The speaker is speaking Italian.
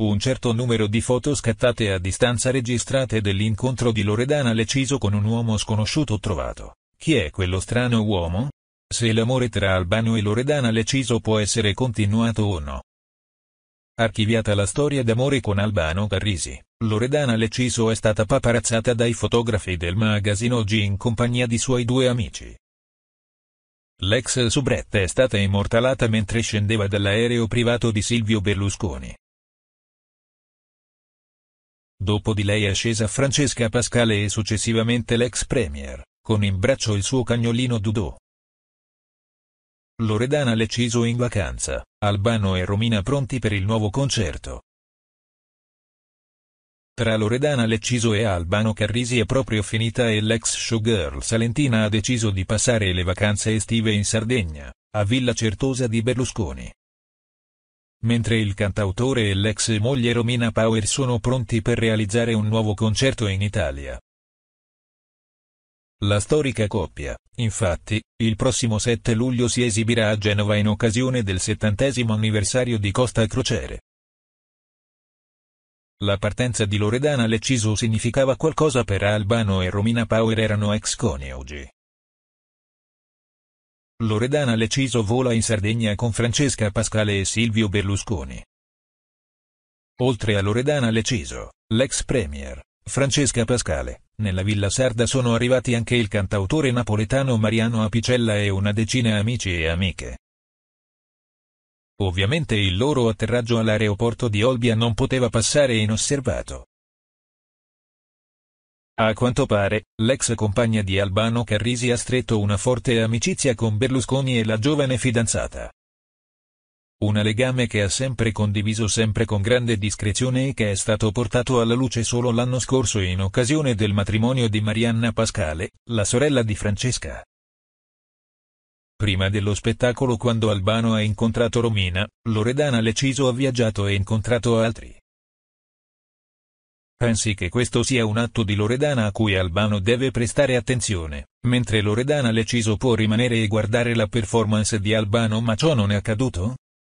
Un certo numero di foto scattate a distanza registrate dell'incontro di Loredana Leciso con un uomo sconosciuto trovato. Chi è quello strano uomo? Se l'amore tra Albano e Loredana Leciso può essere continuato o no. Archiviata la storia d'amore con Albano Carrisi, Loredana Leciso è stata paparazzata dai fotografi del magazine oggi in compagnia di suoi due amici. L'ex soubrette è stata immortalata mentre scendeva dall'aereo privato di Silvio Berlusconi. Dopo di lei è scesa Francesca Pascale e successivamente l'ex premier, con in braccio il suo cagnolino Dudò. Loredana Leciso in vacanza, Albano e Romina pronti per il nuovo concerto. Tra Loredana Leciso e Albano Carrisi è proprio finita e l'ex showgirl salentina ha deciso di passare le vacanze estive in Sardegna, a Villa Certosa di Berlusconi. Mentre il cantautore e l'ex moglie Romina Power sono pronti per realizzare un nuovo concerto in Italia. La storica coppia, infatti, il prossimo 7 luglio si esibirà a Genova in occasione del settantesimo anniversario di Costa Crociere. La partenza di Loredana Lecciso significava qualcosa per Albano e Romina Power erano ex coniugi. Loredana Leciso vola in Sardegna con Francesca Pasquale e Silvio Berlusconi. Oltre a Loredana Leciso, l'ex premier, Francesca Pasquale, nella Villa Sarda sono arrivati anche il cantautore napoletano Mariano Apicella e una decina amici e amiche. Ovviamente il loro atterraggio all'aeroporto di Olbia non poteva passare inosservato. A quanto pare, l'ex compagna di Albano Carrisi ha stretto una forte amicizia con Berlusconi e la giovane fidanzata. Un legame che ha sempre condiviso sempre con grande discrezione e che è stato portato alla luce solo l'anno scorso in occasione del matrimonio di Marianna Pascale, la sorella di Francesca. Prima dello spettacolo quando Albano ha incontrato Romina, Loredana Leciso ha viaggiato e incontrato altri. Pensi che questo sia un atto di Loredana a cui Albano deve prestare attenzione, mentre Loredana Leciso può rimanere e guardare la performance di Albano ma ciò non è accaduto?